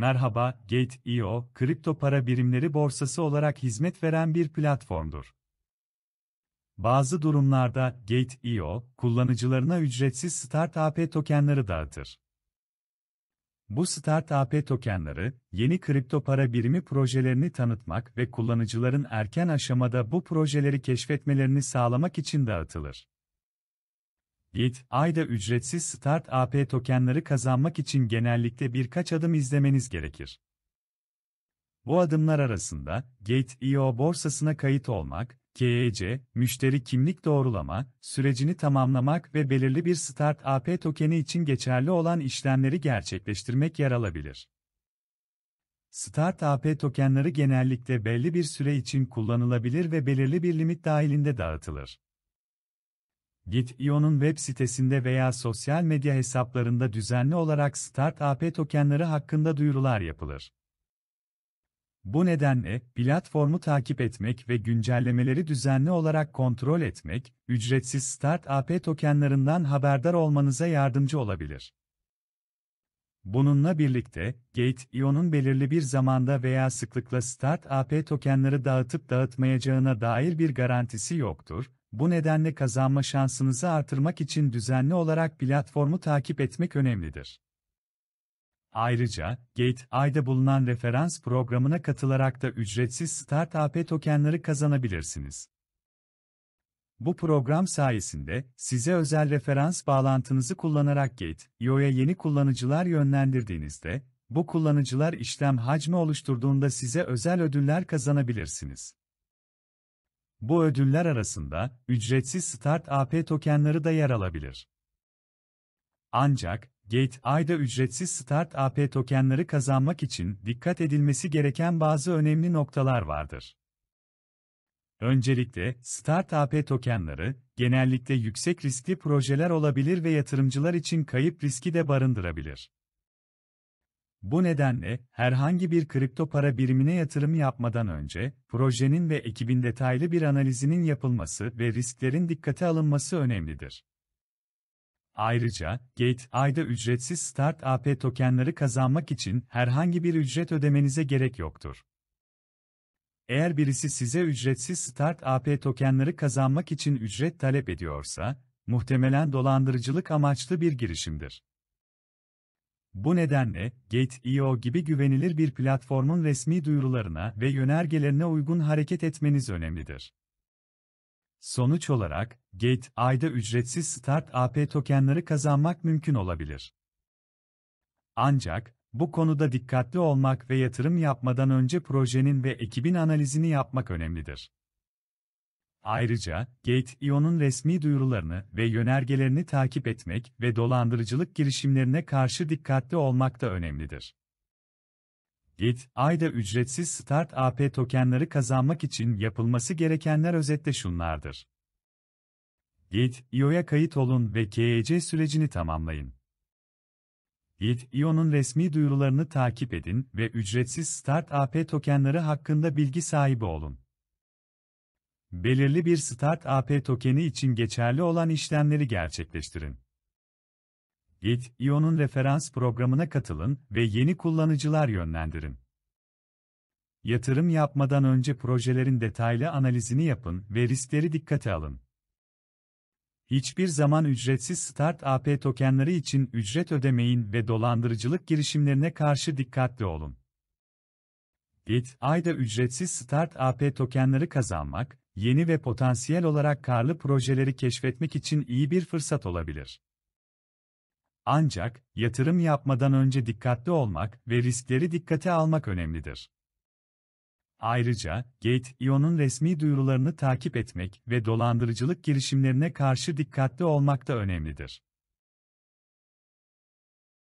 merhaba, Gate.io, kripto para birimleri borsası olarak hizmet veren bir platformdur. Bazı durumlarda Gate.io, kullanıcılarına ücretsiz Start AP tokenları dağıtır. Bu Start AP tokenları, yeni kripto para birimi projelerini tanıtmak ve kullanıcıların erken aşamada bu projeleri keşfetmelerini sağlamak için dağıtılır. Git, ayda ücretsiz Start AP tokenları kazanmak için genellikle birkaç adım izlemeniz gerekir. Bu adımlar arasında, Gate.io borsasına kayıt olmak, KYC, e müşteri kimlik doğrulama, sürecini tamamlamak ve belirli bir Start AP tokeni için geçerli olan işlemleri gerçekleştirmek yer alabilir. Start AP tokenları genellikle belli bir süre için kullanılabilir ve belirli bir limit dahilinde dağıtılır. Git web sitesinde veya sosyal medya hesaplarında düzenli olarak Start AP tokenları hakkında duyurular yapılır. Bu nedenle, platformu takip etmek ve güncellemeleri düzenli olarak kontrol etmek, ücretsiz Start AP tokenlarından haberdar olmanıza yardımcı olabilir. Bununla birlikte, Gate.io'nun belirli bir zamanda veya sıklıkla Start AP tokenları dağıtıp dağıtmayacağına dair bir garantisi yoktur, bu nedenle kazanma şansınızı artırmak için düzenli olarak platformu takip etmek önemlidir. Ayrıca, GateAI'da bulunan referans programına katılarak da ücretsiz Start AP tokenları kazanabilirsiniz. Bu program sayesinde, size özel referans bağlantınızı kullanarak Gate.io'ya yeni kullanıcılar yönlendirdiğinizde, bu kullanıcılar işlem hacmi oluşturduğunda size özel ödüller kazanabilirsiniz. Bu ödüller arasında ücretsiz Start AP tokenları da yer alabilir. Ancak Gate.ai'da ücretsiz Start AP tokenları kazanmak için dikkat edilmesi gereken bazı önemli noktalar vardır. Öncelikle Start AP tokenları genellikle yüksek riskli projeler olabilir ve yatırımcılar için kayıp riski de barındırabilir. Bu nedenle, herhangi bir kripto para birimine yatırım yapmadan önce, projenin ve ekibin detaylı bir analizinin yapılması ve risklerin dikkate alınması önemlidir. Ayrıca, Gate ayda ücretsiz Start AP tokenları kazanmak için herhangi bir ücret ödemenize gerek yoktur. Eğer birisi size ücretsiz Start AP tokenları kazanmak için ücret talep ediyorsa, muhtemelen dolandırıcılık amaçlı bir girişimdir. Bu nedenle, Gate.io gibi güvenilir bir platformun resmi duyurularına ve yönergelerine uygun hareket etmeniz önemlidir. Sonuç olarak, Gate ayda ücretsiz Start AP tokenları kazanmak mümkün olabilir. Ancak, bu konuda dikkatli olmak ve yatırım yapmadan önce projenin ve ekibin analizini yapmak önemlidir. Ayrıca, Gate.io'nun resmi duyurularını ve yönergelerini takip etmek ve dolandırıcılık girişimlerine karşı dikkatli olmak da önemlidir. Git, ayda ücretsiz Start AP tokenları kazanmak için yapılması gerekenler özetle şunlardır. Git, IO'ya kayıt olun ve KYC e sürecini tamamlayın. Git, IO'nun resmi duyurularını takip edin ve ücretsiz Start AP tokenları hakkında bilgi sahibi olun. Belirli bir Start AP tokeni için geçerli olan işlemleri gerçekleştirin. Git, İO'nun referans programına katılın ve yeni kullanıcılar yönlendirin. Yatırım yapmadan önce projelerin detaylı analizini yapın ve riskleri dikkate alın. Hiçbir zaman ücretsiz Start AP tokenleri için ücret ödemeyin ve dolandırıcılık girişimlerine karşı dikkatli olun. Git, ayda ücretsiz Start AP tokenları kazanmak, yeni ve potansiyel olarak karlı projeleri keşfetmek için iyi bir fırsat olabilir. Ancak, yatırım yapmadan önce dikkatli olmak ve riskleri dikkate almak önemlidir. Ayrıca, Gate.io'nun resmi duyurularını takip etmek ve dolandırıcılık girişimlerine karşı dikkatli olmak da önemlidir.